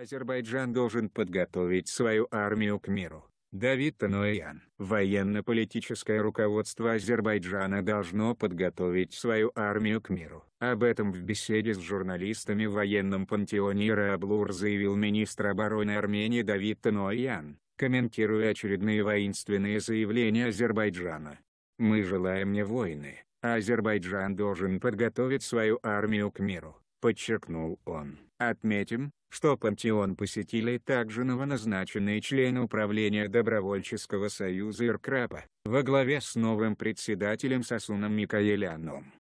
Азербайджан должен подготовить свою армию к миру. Давид Таноян. Военно-политическое руководство Азербайджана должно подготовить свою армию к миру. Об этом в беседе с журналистами в военном пантеоне Ира Аблур заявил министр обороны Армении Давид Таноян, комментируя очередные воинственные заявления Азербайджана. «Мы желаем не войны, Азербайджан должен подготовить свою армию к миру подчеркнул он. Отметим, что пантеон посетили также новоназначенные члены управления Добровольческого союза Иркрапа, во главе с новым председателем Сосуном Микаэляном.